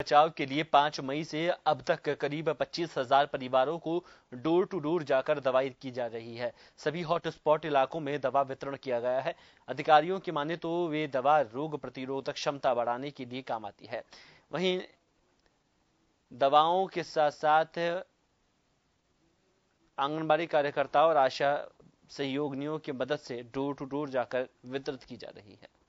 बचाव के लिए 5 मई से अब तक करीब पच्चीस हजार परिवारों को डोर टू डोर जाकर दवाई की जा रही है सभी हॉटस्पॉट इलाकों में दवा वितरण किया गया है अधिकारियों की माने तो वे दवा रोग प्रतिरोधक क्षमता बढ़ाने के लिए काम आती है वहीं दवाओं के साथ साथ आंगनबाड़ी कार्यकर्ताओं और आशा सहयोगियों की मदद से डोर टू डोर जाकर वितरित की जा रही है